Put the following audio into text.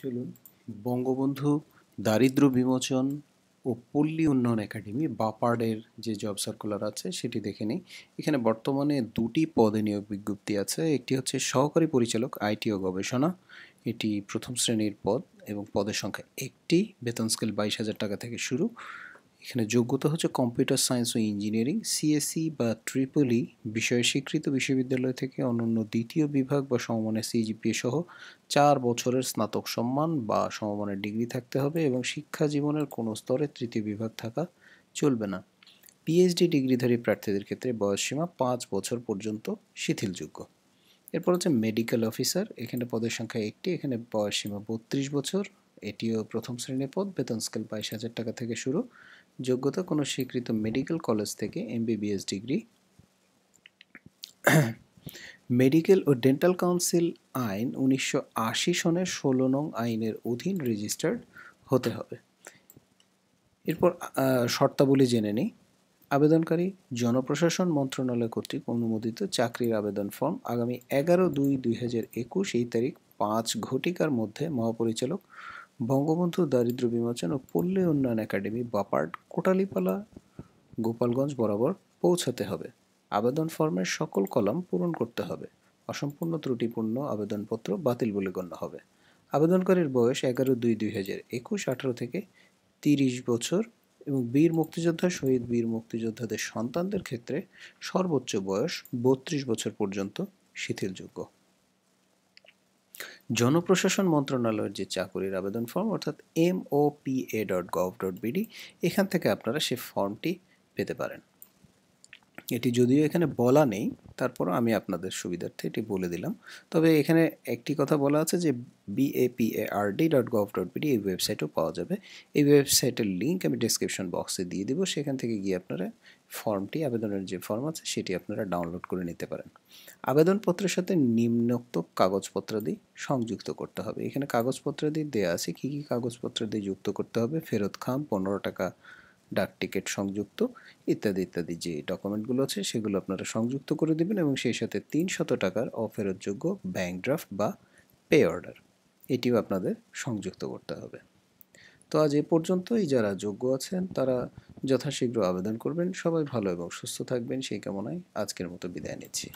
চলুন বঙ্গবন্ধু দারিদ্র বিমোচন ও পল্লী উন্নয়ন একাডেমি বাপার্ডের যে জব সার্কুলার আছে সেটি দেখে নিই এখানে বর্তমানে দুটি পদে নিয়োগ বিজ্ঞপ্তি আছে একটি হচ্ছে সহকারী পরিচালক আইটি ও গবেষণা এটি প্রথম শ্রেণীর পদ এবং পদের সংখ্যা একটি বেতন স্কেল বাইশ হাজার টাকা থেকে শুরু এখানে যোগ্যতা হচ্ছে কম্পিউটার সায়েন্স ও ইঞ্জিনিয়ারিং সিএসসি e বা ট্রিপলি e, বিষয়ে স্বীকৃত বিশ্ববিদ্যালয় থেকে অনন্য দ্বিতীয় বিভাগ বা সমমানের সিজিপিএ সহ চার বছরের স্নাতক সম্মান বা সমমানের ডিগ্রি থাকতে হবে এবং শিক্ষা জীবনের কোনো স্তরে তৃতীয় বিভাগ থাকা চলবে না পিএইচডি ডিগ্রিধারী প্রার্থীদের ক্ষেত্রে বয়সসীমা পাঁচ বছর পর্যন্ত শিথিলযোগ্য এরপর হচ্ছে মেডিকেল অফিসার এখানে পদের সংখ্যা একটি এখানে বয়সসীমা বত্রিশ বছর এটিও প্রথম শ্রেণীর পদ বেতন স্কেল বাইশ হাজার টাকা থেকে শুরু যোগ্যতা কোনো স্বীকৃত মেডিকেল কলেজ থেকে এমবিবিএস ডিগ্রি মেডিকেল ও ডেন্টাল কাউন্সিল আইন উনিশশো সনের ষোলো নং আইনের অধীন রেজিস্টার্ড হতে হবে এরপর শর্তাবলী জেনে নিই আবেদনকারী জনপ্রশাসন মন্ত্রণালয় কর্তৃক অনুমোদিত চাকরির আবেদন ফর্ম আগামী এগারো দুই দুই হাজার একুশ এই তারিখ পাঁচ ঘটিকার মধ্যে মহাপরিচালক বঙ্গবন্ধু দারিদ্র বিমোচন ও পল্লী উন্নয়ন একাডেমি বাপার্ড কোটালিপালা গোপালগঞ্জ বরাবর পৌঁছাতে হবে আবেদন ফর্মের সকল কলাম পূরণ করতে হবে অসম্পূর্ণ ত্রুটিপূর্ণ আবেদনপত্র বাতিল বলে গণ্য হবে আবেদনকারীর বয়স এগারো দুই দুই হাজার একুশ আঠারো থেকে তিরিশ বছর এবং বীর মুক্তিযোদ্ধা শহীদ বীর মুক্তিযোদ্ধাদের সন্তানদের ক্ষেত্রে সর্বোচ্চ বয়স বত্রিশ বছর পর্যন্ত শিথিলযোগ্য জনপ্রশাসন মন্ত্রণালয়ের যে চাকুরির আবেদন ফর্ম অর্থাৎ M O P A dot gov dot BD এখান থেকে আপনারা সেই ফর্মটি পেতে পারেন এটি যদিও এখানে বলা নেই তারপরও আমি আপনাদের সুবিধার্থে এটি বলে দিলাম তবে এখানে একটি কথা বলা আছে যে BAPARD dot gov dot BD এই ওয়েবসাইটও পাওয়া যাবে এই ওয়েবসাইটের লিঙ্ক আমি ডিসক্রিপশন বক্সে দিয়ে দিব সেখান থেকে গিয়ে আপনারা ফর্মটি আবেদনের যে ফর্ম আছে সেটি আপনারা ডাউনলোড করে নিতে পারেন আবেদনপত্রের সাথে নিম্নোক্ত কাগজপত্রাদি সংযুক্ত করতে হবে এখানে কাগজপত্রাদি দেওয়া আছে কী কী কাগজপত্রাদি যুক্ত করতে হবে ফেরত খাম পনেরো টাকা ডাক টিকিট সংযুক্ত ইত্যাদি ইত্যাদি যে ডকুমেন্টগুলো আছে সেগুলো আপনারা সংযুক্ত করে দেবেন এবং সেই সাথে তিনশত টাকার অফেরতযোগ্য ব্যাঙ্ক ড্রাফট বা পে অর্ডার এটিও আপনাদের সংযুক্ত করতে হবে তো আজ এ পর্যন্তই যারা যোগ্য আছেন তারা যথাশীঘ্র আবেদন করবেন সবাই ভালো এবং সুস্থ থাকবেন সেই কামনায় আজকের মতো বিদায় নিচ্ছি